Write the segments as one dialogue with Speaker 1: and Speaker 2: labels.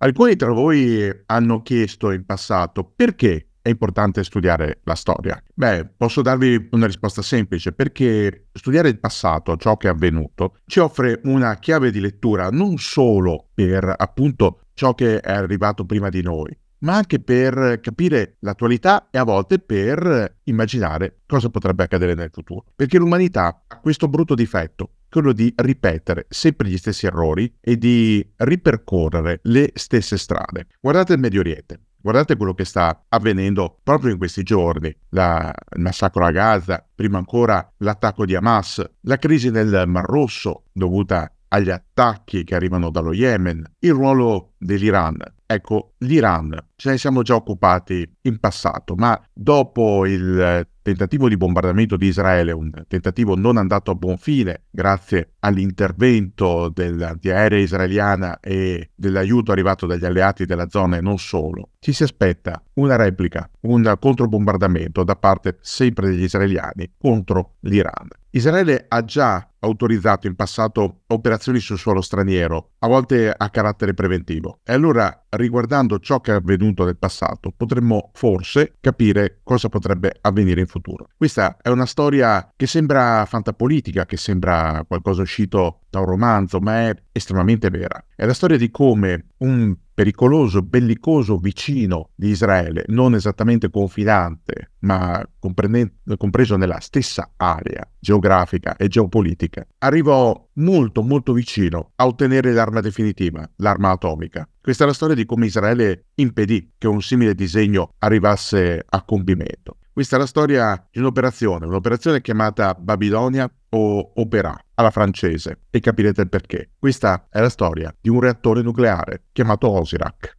Speaker 1: Alcuni tra voi hanno chiesto in passato perché è importante studiare la storia. Beh, posso darvi una risposta semplice, perché studiare il passato, ciò che è avvenuto, ci offre una chiave di lettura non solo per appunto ciò che è arrivato prima di noi, ma anche per capire l'attualità e a volte per immaginare cosa potrebbe accadere nel futuro. Perché l'umanità ha questo brutto difetto quello di ripetere sempre gli stessi errori e di ripercorrere le stesse strade. Guardate il Medio Oriente. Guardate quello che sta avvenendo proprio in questi giorni, la, il massacro a Gaza, prima ancora l'attacco di Hamas, la crisi nel Mar Rosso dovuta agli attacchi che arrivano dallo Yemen, il ruolo dell'Iran, Ecco, l'Iran ce ne siamo già occupati in passato, ma dopo il tentativo di bombardamento di Israele, un tentativo non andato a buon fine grazie all'intervento dell'antiaerea israeliana e dell'aiuto arrivato dagli alleati della zona e non solo, ci si aspetta una replica, un controbombardamento da parte sempre degli israeliani contro l'Iran. Israele ha già autorizzato in passato operazioni sul suolo straniero, a volte a carattere preventivo. E allora, riguardando ciò che è avvenuto nel passato, potremmo forse capire cosa potrebbe avvenire in futuro. Questa è una storia che sembra fantapolitica, che sembra qualcosa uscito da un romanzo, ma è estremamente vera. È la storia di come un pericoloso, bellicoso vicino di Israele, non esattamente confinante, ma compreso nella stessa area geografica e geopolitica, arrivò molto molto vicino a ottenere l'arma definitiva, l'arma atomica. Questa è la storia di come Israele impedì che un simile disegno arrivasse a compimento. Questa è la storia di un'operazione, un'operazione chiamata Babilonia o Opera alla francese e capirete il perché. Questa è la storia di un reattore nucleare chiamato Osirac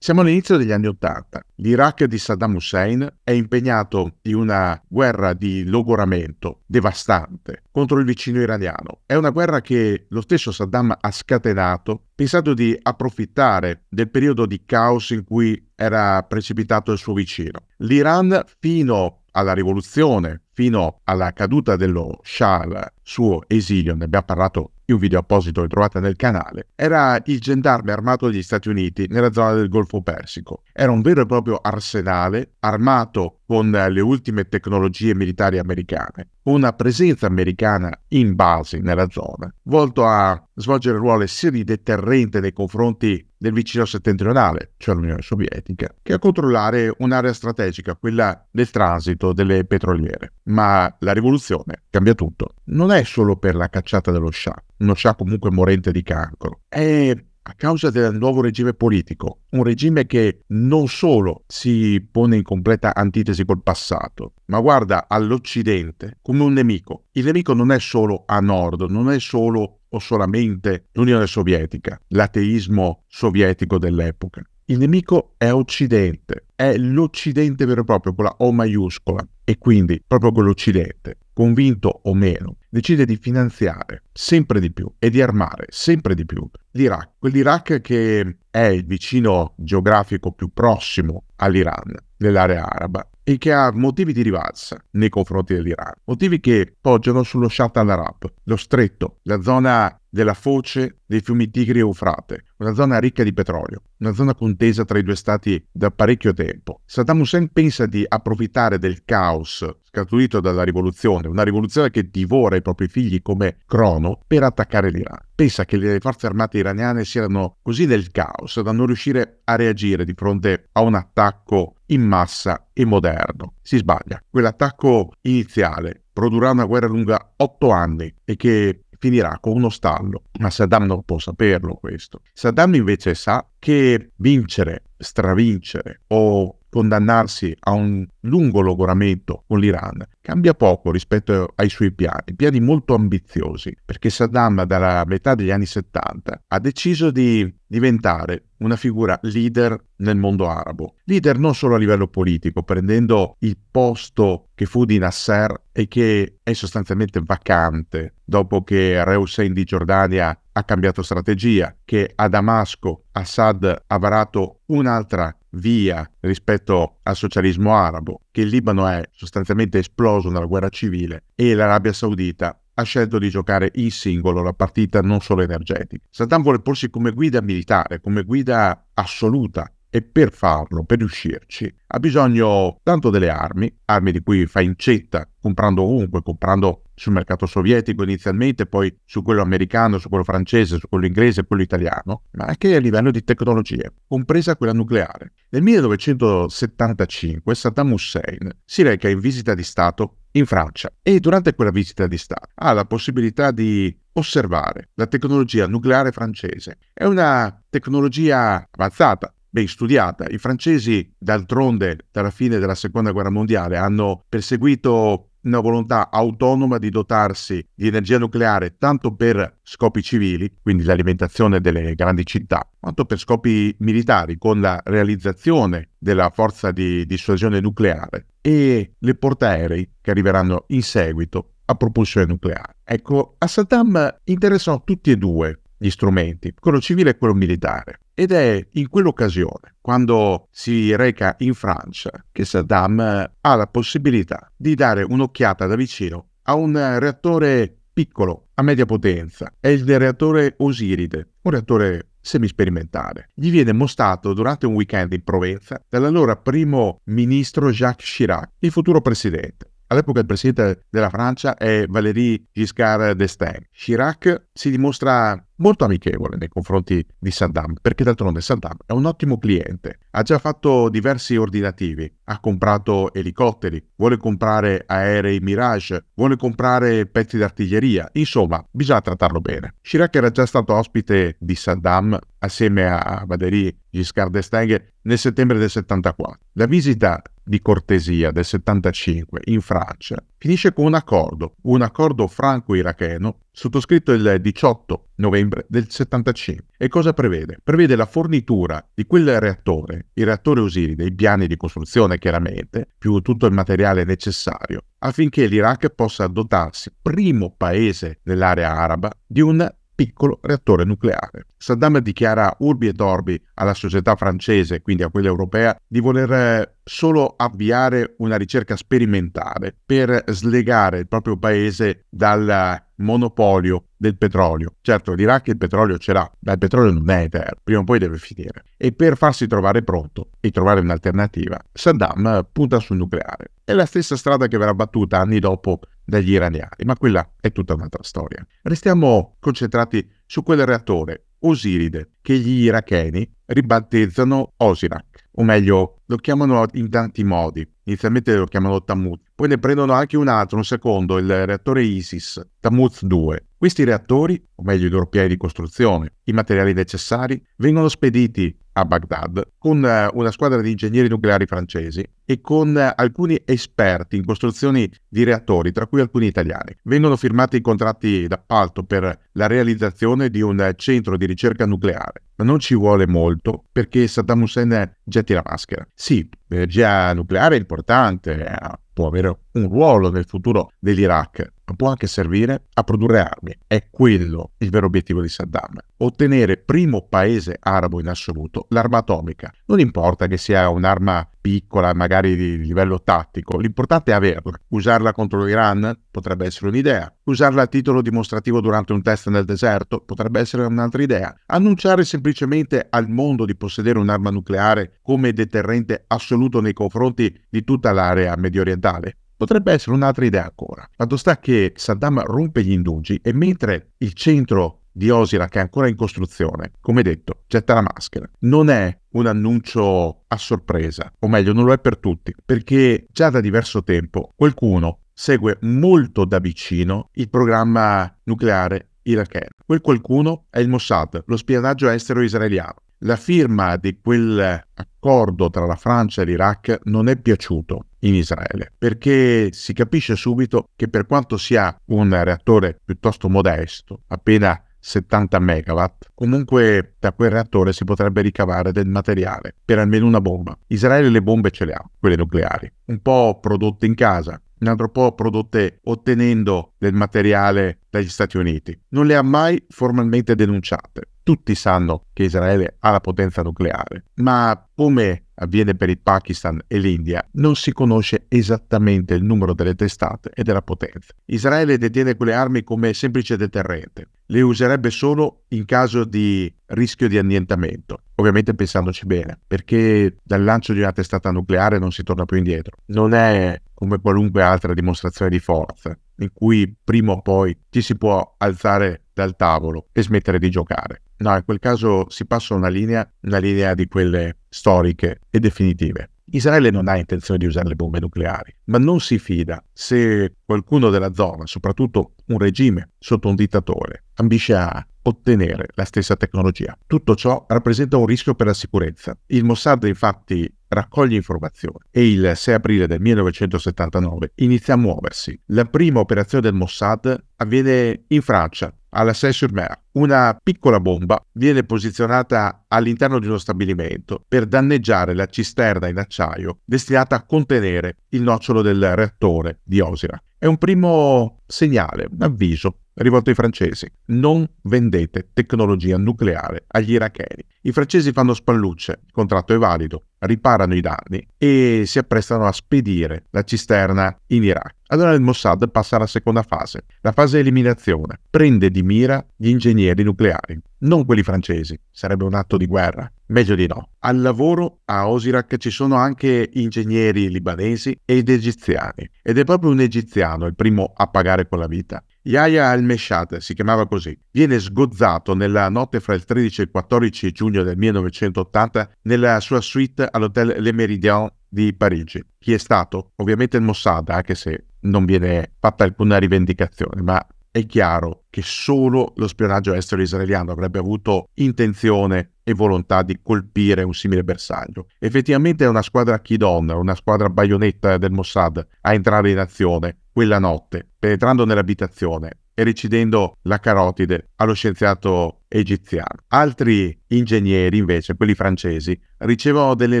Speaker 1: Siamo all'inizio degli anni Ottanta. L'Iraq di Saddam Hussein è impegnato in una guerra di logoramento devastante contro il vicino iraniano. È una guerra che lo stesso Saddam ha scatenato pensando di approfittare del periodo di caos in cui era precipitato il suo vicino. L'Iran fino alla rivoluzione, fino alla caduta dello Shah suo esilio, ne abbiamo parlato in un video apposito che trovate nel canale, era il gendarme armato degli Stati Uniti nella zona del Golfo Persico. Era un vero e proprio arsenale armato con le ultime tecnologie militari americane, una presenza americana in base nella zona, volto a svolgere un ruolo sia di deterrente nei confronti del vicino settentrionale, cioè l'Unione Sovietica, che a controllare un'area strategica, quella del transito delle petroliere. Ma la rivoluzione cambia tutto. Non è è solo per la cacciata dello scià, uno scià comunque morente di cancro, è a causa del nuovo regime politico, un regime che non solo si pone in completa antitesi col passato, ma guarda all'Occidente come un nemico. Il nemico non è solo a nord, non è solo o solamente l'Unione Sovietica, l'ateismo sovietico dell'epoca. Il nemico è Occidente, è l'Occidente vero e proprio, con la O maiuscola, e quindi proprio quell'Occidente, convinto o meno, decide di finanziare sempre di più e di armare sempre di più l'Iraq, quell'Iraq che è il vicino geografico più prossimo all'Iran nell'area araba e che ha motivi di rivalsa nei confronti dell'Iran, motivi che poggiano sullo Shatt al-Arab, lo stretto, la zona della foce dei fiumi Tigri e Eufrate, una zona ricca di petrolio, una zona contesa tra i due stati da parecchio tempo. Saddam Hussein pensa di approfittare del caos scaturito dalla rivoluzione, una rivoluzione che divora i propri figli come crono, per attaccare l'Iran. Pensa che le forze armate iraniane siano così nel caos da non riuscire a reagire di fronte a un attacco in massa e moderno. Si sbaglia. Quell'attacco iniziale produrrà una guerra lunga otto anni e che finirà con uno stallo, ma Saddam non può saperlo questo. Saddam invece sa che vincere, stravincere o condannarsi a un lungo logoramento con l'Iran cambia poco rispetto ai suoi piani, piani molto ambiziosi, perché Saddam dalla metà degli anni 70 ha deciso di diventare una figura leader nel mondo arabo, leader non solo a livello politico, prendendo il posto che fu di Nasser e che è sostanzialmente vacante dopo che Re Hussein di Giordania ha cambiato strategia, che a Damasco Assad ha varato un'altra via rispetto al socialismo arabo, che il Libano è sostanzialmente esploso nella guerra civile, e l'Arabia Saudita ha scelto di giocare in singolo la partita non solo energetica. Saddam vuole porsi come guida militare, come guida assoluta e per farlo, per riuscirci, ha bisogno tanto delle armi, armi di cui fa incetta comprando ovunque, comprando sul mercato sovietico inizialmente, poi su quello americano, su quello francese, su quello inglese, quello italiano, ma anche a livello di tecnologie, compresa quella nucleare. Nel 1975 Saddam Hussein si reca in visita di Stato in Francia e durante quella visita di Stato ha la possibilità di osservare la tecnologia nucleare francese. È una tecnologia avanzata, ben studiata. I francesi, d'altronde, dalla fine della seconda guerra mondiale, hanno perseguito una volontà autonoma di dotarsi di energia nucleare tanto per scopi civili, quindi l'alimentazione delle grandi città, quanto per scopi militari, con la realizzazione della forza di dissuasione nucleare e le portaerei che arriveranno in seguito a propulsione nucleare. Ecco, a Saddam interessano tutti e due gli strumenti, quello civile e quello militare. Ed è in quell'occasione, quando si reca in Francia, che Saddam eh, ha la possibilità di dare un'occhiata da vicino a un reattore piccolo, a media potenza. È il reattore Osiride, un reattore semisperimentale. Gli viene mostrato durante un weekend in Provenza dall'allora primo ministro Jacques Chirac, il futuro presidente. All'epoca il presidente della Francia è Valéry Giscard d'Estaing. Chirac si dimostra molto amichevole nei confronti di Saddam, perché d'altronde Saddam è un ottimo cliente, ha già fatto diversi ordinativi, ha comprato elicotteri, vuole comprare aerei Mirage, vuole comprare pezzi d'artiglieria, insomma, bisogna trattarlo bene. Chirac era già stato ospite di Saddam assieme a Valéry Giscard d'Estaing nel settembre del 74. La visita di cortesia del 75 in Francia finisce con un accordo, un accordo franco-iracheno sottoscritto il 18 novembre del 75. E cosa prevede? Prevede la fornitura di quel reattore, il reattore Osiride, i piani di costruzione chiaramente, più tutto il materiale necessario, affinché l'Iraq possa dotarsi, primo paese dell'area araba, di un piccolo reattore nucleare. Saddam dichiara urbi e torbi alla società francese, quindi a quella europea, di voler eh, solo avviare una ricerca sperimentale per slegare il proprio paese dal monopolio del petrolio. Certo, l'Iraq il petrolio ce l'ha, ma il petrolio non è eterno, prima o poi deve finire. E per farsi trovare pronto e trovare un'alternativa, Saddam eh, punta sul nucleare. È la stessa strada che verrà battuta anni dopo dagli iraniani, ma quella è tutta un'altra storia. Restiamo concentrati su quel reattore, Osiride, che gli iracheni ribattezzano Osirak, o meglio, lo chiamano in tanti modi. Inizialmente lo chiamano Tammuz, poi ne prendono anche un altro, un secondo, il reattore ISIS, Tammuz 2. Questi reattori, o meglio i loro piani di costruzione, i materiali necessari, vengono spediti a Baghdad con eh, una squadra di ingegneri nucleari francesi e con eh, alcuni esperti in costruzioni di reattori, tra cui alcuni italiani. Vengono firmati contratti d'appalto per la realizzazione di un eh, centro di ricerca nucleare, ma non ci vuole molto perché Saddam Hussein getti la maschera. Sì, l'energia nucleare è importante, eh, può avere un ruolo nel futuro dell'Iraq, ma può anche servire a produrre armi. È quello il vero obiettivo di Saddam. Ottenere primo paese arabo in assoluto l'arma atomica. Non importa che sia un'arma piccola, magari di livello tattico, l'importante è averla. Usarla contro l'Iran potrebbe essere un'idea. Usarla a titolo dimostrativo durante un test nel deserto potrebbe essere un'altra idea. Annunciare semplicemente al mondo di possedere un'arma nucleare come deterrente assoluto nei confronti di tutta l'area mediorientale. Potrebbe essere un'altra idea ancora. Fatto sta che Saddam rompe gli indugi e mentre il centro di Osira, che è ancora in costruzione, come detto, getta la maschera. Non è un annuncio a sorpresa, o meglio, non lo è per tutti, perché già da diverso tempo qualcuno segue molto da vicino il programma nucleare iracheno. Quel qualcuno è il Mossad, lo spionaggio estero israeliano, la firma di quell'accordo tra la Francia e l'Iraq non è piaciuto in Israele, perché si capisce subito che per quanto sia un reattore piuttosto modesto, appena 70 megawatt, comunque da quel reattore si potrebbe ricavare del materiale per almeno una bomba. Israele le bombe ce le ha, quelle nucleari, un po' prodotte in casa, un altro po' prodotte ottenendo del materiale dagli Stati Uniti. Non le ha mai formalmente denunciate tutti sanno che Israele ha la potenza nucleare, ma come avviene per il Pakistan e l'India, non si conosce esattamente il numero delle testate e della potenza. Israele detiene quelle armi come semplice deterrente, le userebbe solo in caso di rischio di annientamento, ovviamente pensandoci bene, perché dal lancio di una testata nucleare non si torna più indietro, non è come qualunque altra dimostrazione di forza, in cui prima o poi ci si può alzare dal tavolo e smettere di giocare. No, in quel caso si passa una linea, una linea di quelle storiche e definitive. Israele non ha intenzione di usare le bombe nucleari, ma non si fida se qualcuno della zona, soprattutto un regime sotto un dittatore, ambisce a ottenere la stessa tecnologia. Tutto ciò rappresenta un rischio per la sicurezza. Il Mossad infatti raccoglie informazioni e il 6 aprile del 1979 inizia a muoversi. La prima operazione del Mossad avviene in Francia, alla Seine-sur-Mer. Una piccola bomba viene posizionata all'interno di uno stabilimento per danneggiare la cisterna in acciaio destinata a contenere il nocciolo del reattore di Osira. È un primo segnale, un avviso rivolto ai francesi. Non vendete tecnologia nucleare agli iracheni. I francesi fanno spallucce, il contratto è valido, riparano i danni e si apprestano a spedire la cisterna in Iraq. Allora il Mossad passa alla seconda fase, la fase eliminazione. Prende di mira gli ingegneri nucleari, non quelli francesi, sarebbe un atto di guerra, meglio di no. Al lavoro a Osirak ci sono anche ingegneri libanesi ed egiziani ed è proprio un egiziano il primo a pagare con la vita Yahya al-Meshad, si chiamava così, viene sgozzato nella notte fra il 13 e il 14 giugno del 1980 nella sua suite all'hotel Le Méridien di Parigi. Chi è stato? Ovviamente il Mossad, anche se non viene fatta alcuna rivendicazione, ma è chiaro che solo lo spionaggio estero israeliano avrebbe avuto intenzione e volontà di colpire un simile bersaglio. Effettivamente è una squadra Kidon, una squadra baionetta del Mossad a entrare in azione, quella notte, penetrando nell'abitazione e recidendo la carotide allo scienziato egiziano. Altri ingegneri, invece, quelli francesi, ricevono delle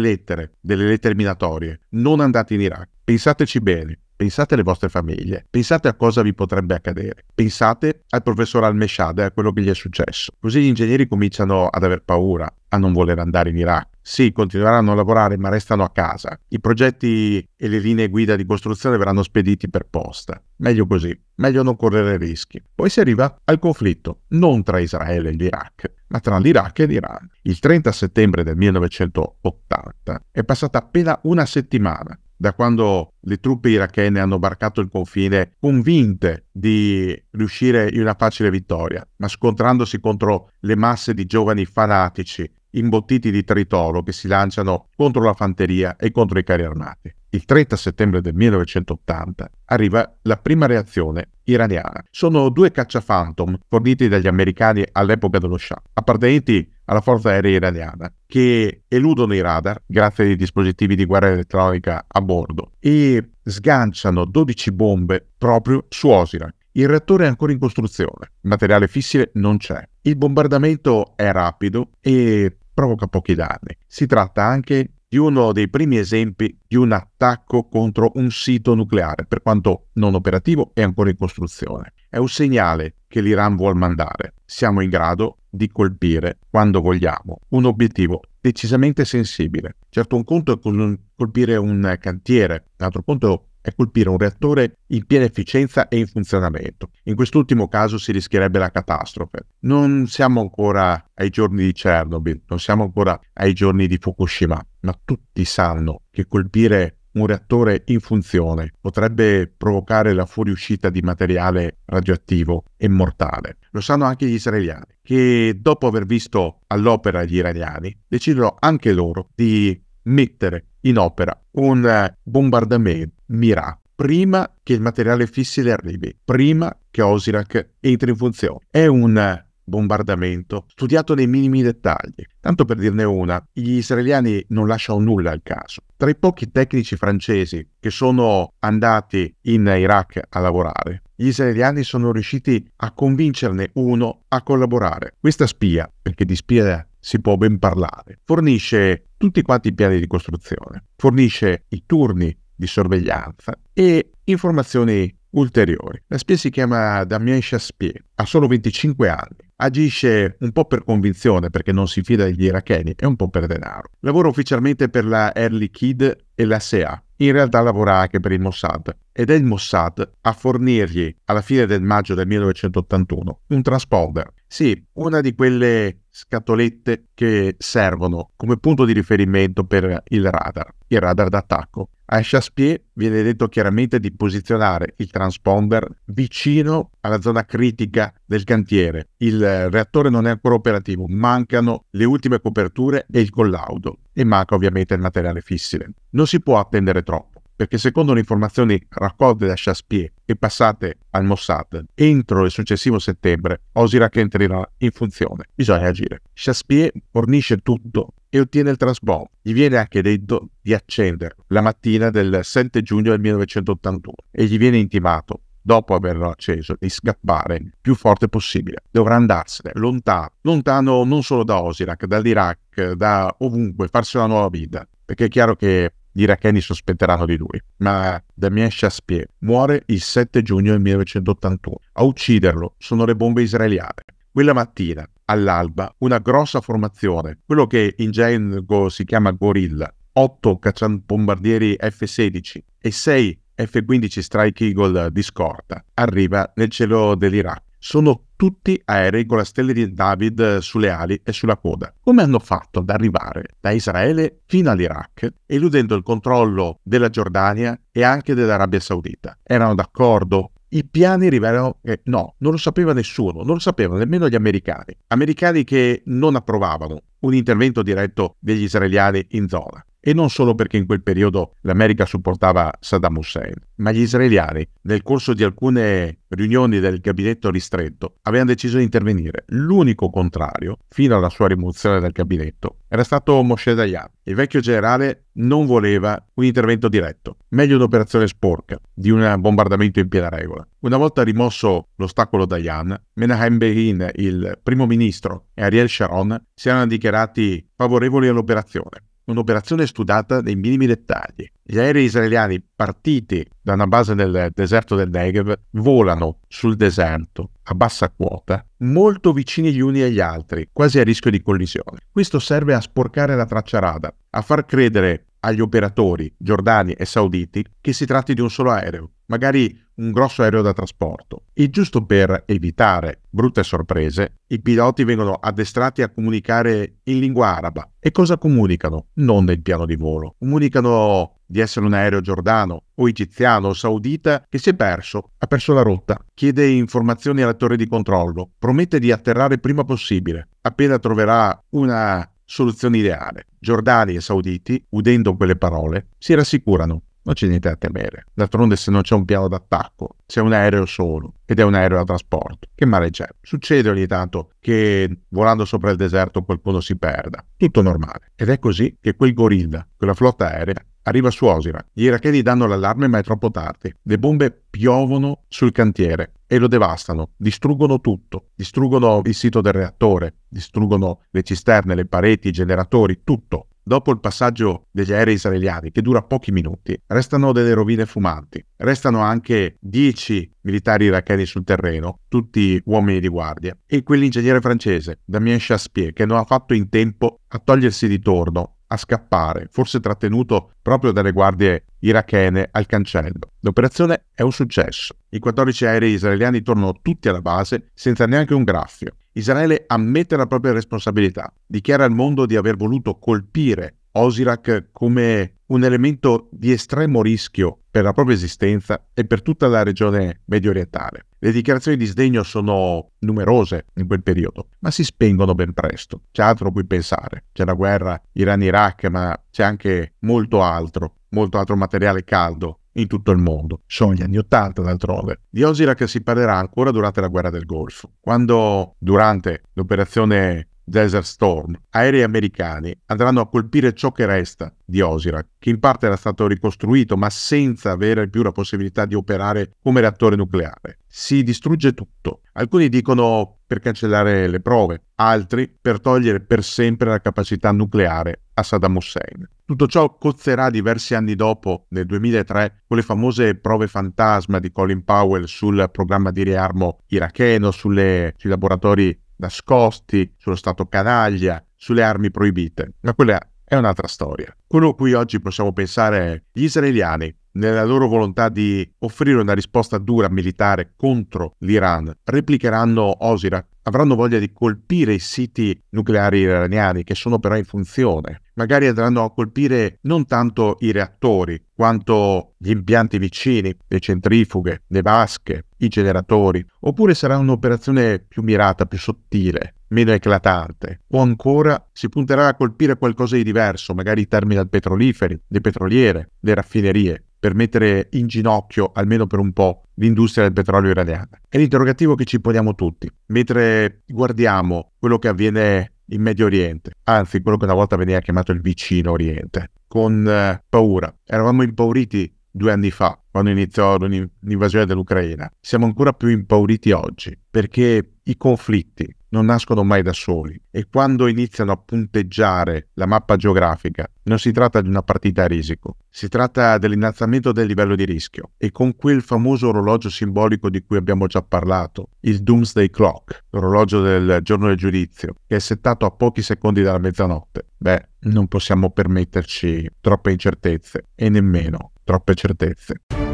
Speaker 1: lettere, delle lettere minatorie, non andate in Iraq. Pensateci bene, pensate alle vostre famiglie, pensate a cosa vi potrebbe accadere, pensate al professor Al-Meshad e a quello che gli è successo. Così gli ingegneri cominciano ad aver paura, a non voler andare in Iraq, sì, continueranno a lavorare, ma restano a casa. I progetti e le linee guida di costruzione verranno spediti per posta. Meglio così, meglio non correre rischi. Poi si arriva al conflitto, non tra Israele e l'Iraq, ma tra l'Iraq e l'Iran. Il 30 settembre del 1980 è passata appena una settimana da quando le truppe irachene hanno barcato il confine convinte di riuscire in una facile vittoria, ma scontrandosi contro le masse di giovani fanatici imbottiti di tritolo che si lanciano contro la fanteria e contro i carri armati. Il 30 settembre del 1980 arriva la prima reazione iraniana. Sono due caccia Phantom forniti dagli americani all'epoca dello Shah, appartenenti alla forza aerea iraniana, che eludono i radar grazie ai dispositivi di guerra elettronica a bordo e sganciano 12 bombe proprio su Osirak. Il reattore è ancora in costruzione, materiale fissile non c'è. Il bombardamento è rapido e provoca pochi danni. Si tratta anche di uno dei primi esempi di un attacco contro un sito nucleare, per quanto non operativo e ancora in costruzione. È un segnale che l'Iran vuole mandare. Siamo in grado di colpire, quando vogliamo, un obiettivo decisamente sensibile. Certo, un conto è colpire un cantiere, un altro conto è colpire un reattore in piena efficienza e in funzionamento. In quest'ultimo caso si rischierebbe la catastrofe. Non siamo ancora ai giorni di Chernobyl, non siamo ancora ai giorni di Fukushima, ma tutti sanno che colpire un reattore in funzione potrebbe provocare la fuoriuscita di materiale radioattivo e mortale. Lo sanno anche gli israeliani, che dopo aver visto all'opera gli iraniani, decidono anche loro di mettere in opera un eh, bombardamento Mirà prima che il materiale fissile arrivi, prima che Osirak entri in funzione. È un bombardamento studiato nei minimi dettagli. Tanto per dirne una, gli israeliani non lasciano nulla al caso. Tra i pochi tecnici francesi che sono andati in Iraq a lavorare, gli israeliani sono riusciti a convincerne uno a collaborare. Questa spia, perché di spia si può ben parlare, fornisce tutti quanti i piani di costruzione, fornisce i turni di sorveglianza e informazioni ulteriori. La spia si chiama Damien Chaspier, ha solo 25 anni, agisce un po' per convinzione perché non si fida degli iracheni e un po' per denaro. Lavora ufficialmente per la Early Kid e la SEA, in realtà lavora anche per il Mossad ed è il Mossad a fornirgli alla fine del maggio del 1981 un transponder. Sì, una di quelle scatolette che servono come punto di riferimento per il radar, il radar d'attacco. A Chaspier viene detto chiaramente di posizionare il transponder vicino alla zona critica del cantiere. Il reattore non è ancora operativo, mancano le ultime coperture e il collaudo e manca ovviamente il materiale fissile. Non si può attendere troppo, perché secondo le informazioni raccolte da Chaspier e passate al Mossad, entro il successivo settembre Osirac entrerà in funzione. Bisogna agire. Chaspier fornisce tutto e ottiene il transbon. Gli viene anche detto di accenderlo la mattina del 7 giugno del 1981 e gli viene intimato dopo averlo acceso, di scappare il più forte possibile. Dovrà andarsene lontano, lontano non solo da Osirac, dall'Iraq, da ovunque, farsi una nuova vita. Perché è chiaro che gli iracheni sospetteranno di lui. Ma Damien Chaspier muore il 7 giugno del 1981. A ucciderlo sono le bombe israeliane. Quella mattina, all'alba, una grossa formazione, quello che in gergo si chiama Gorilla, 8 cacciabombardieri F-16 e 6 F-15 Strike Eagle di scorta, arriva nel cielo dell'Iraq sono tutti aerei con la stella di David eh, sulle ali e sulla coda. Come hanno fatto ad arrivare da Israele fino all'Iraq, eludendo il controllo della Giordania e anche dell'Arabia Saudita? Erano d'accordo? I piani rivelano che no, non lo sapeva nessuno, non lo sapevano nemmeno gli americani. Americani che non approvavano un intervento diretto degli israeliani in zona e non solo perché in quel periodo l'America supportava Saddam Hussein, ma gli israeliani nel corso di alcune riunioni del gabinetto ristretto avevano deciso di intervenire. L'unico contrario, fino alla sua rimozione dal gabinetto, era stato Moshe Dayan. Il vecchio generale non voleva un intervento diretto, meglio un'operazione sporca di un bombardamento in piena regola. Una volta rimosso l'ostacolo Dayan, Menahem Begin, il primo ministro, e Ariel Sharon si erano dichiarati favorevoli all'operazione un'operazione studiata nei minimi dettagli. Gli aerei israeliani partiti da una base nel deserto del Negev volano sul deserto a bassa quota, molto vicini gli uni agli altri, quasi a rischio di collisione. Questo serve a sporcare la traccia radar, a far credere agli operatori giordani e sauditi che si tratti di un solo aereo, magari un grosso aereo da trasporto e giusto per evitare brutte sorprese, i piloti vengono addestrati a comunicare in lingua araba. E cosa comunicano? Non nel piano di volo. Comunicano di essere un aereo giordano o egiziano o saudita che si è perso, ha perso la rotta, chiede informazioni alla torre di controllo, promette di atterrare prima possibile, appena troverà una soluzione ideale. Giordani e sauditi, udendo quelle parole, si rassicurano non c'è niente da temere. D'altronde se non c'è un piano d'attacco, c'è un aereo solo ed è un aereo da trasporto. Che male c'è? Succede ogni tanto che volando sopra il deserto qualcuno si perda. Tutto normale. Ed è così che quel gorilla, quella flotta aerea, arriva su Osira. Gli iracheni danno l'allarme ma è troppo tardi. Le bombe piovono sul cantiere e lo devastano, distruggono tutto, distruggono il sito del reattore, distruggono le cisterne, le pareti, i generatori, tutto. Dopo il passaggio degli aerei israeliani, che dura pochi minuti, restano delle rovine fumanti. Restano anche 10 militari iracheni sul terreno, tutti uomini di guardia, e quell'ingegnere francese, Damien Chaspier, che non ha fatto in tempo a togliersi di torno a scappare, forse trattenuto proprio dalle guardie irachene al cancello. L'operazione è un successo. I 14 aerei israeliani tornano tutti alla base senza neanche un graffio. Israele ammette la propria responsabilità, dichiara al mondo di aver voluto colpire Osirak come un elemento di estremo rischio per la propria esistenza e per tutta la regione medio orientale. Le dichiarazioni di sdegno sono numerose in quel periodo, ma si spengono ben presto. C'è altro a cui pensare. C'è la guerra Iran-Iraq, ma c'è anche molto altro, molto altro materiale caldo in tutto il mondo. Sono gli anni Ottanta, d'altronde. Di Osirac si parlerà ancora durante la guerra del Golfo, quando durante l'operazione Desert Storm, aerei americani andranno a colpire ciò che resta di Osirak, che in parte era stato ricostruito ma senza avere più la possibilità di operare come reattore nucleare. Si distrugge tutto. Alcuni dicono per cancellare le prove, altri per togliere per sempre la capacità nucleare a Saddam Hussein. Tutto ciò cozzerà diversi anni dopo, nel 2003, con le famose prove fantasma di Colin Powell sul programma di riarmo iracheno, sulle, sui laboratori nascosti, sullo Stato canaglia, sulle armi proibite, ma quella è un'altra storia. Quello a cui oggi possiamo pensare è gli israeliani, nella loro volontà di offrire una risposta dura militare contro l'Iran, replicheranno Osira avranno voglia di colpire i siti nucleari iraniani che sono però in funzione. Magari andranno a colpire non tanto i reattori quanto gli impianti vicini, le centrifughe, le vasche, i generatori, oppure sarà un'operazione più mirata, più sottile, meno eclatante, o ancora si punterà a colpire qualcosa di diverso, magari i terminal petroliferi, le petroliere, le raffinerie per mettere in ginocchio, almeno per un po', l'industria del petrolio iraniana. È l'interrogativo che ci poniamo tutti, mentre guardiamo quello che avviene in Medio Oriente, anzi quello che una volta veniva chiamato il vicino Oriente, con eh, paura. Eravamo impauriti due anni fa, quando iniziò l'invasione dell'Ucraina. Siamo ancora più impauriti oggi, perché i conflitti non nascono mai da soli e quando iniziano a punteggiare la mappa geografica non si tratta di una partita a risico, si tratta dell'innalzamento del livello di rischio e con quel famoso orologio simbolico di cui abbiamo già parlato, il Doomsday Clock, l'orologio del giorno del giudizio, che è settato a pochi secondi dalla mezzanotte. Beh, non possiamo permetterci troppe incertezze e nemmeno troppe certezze.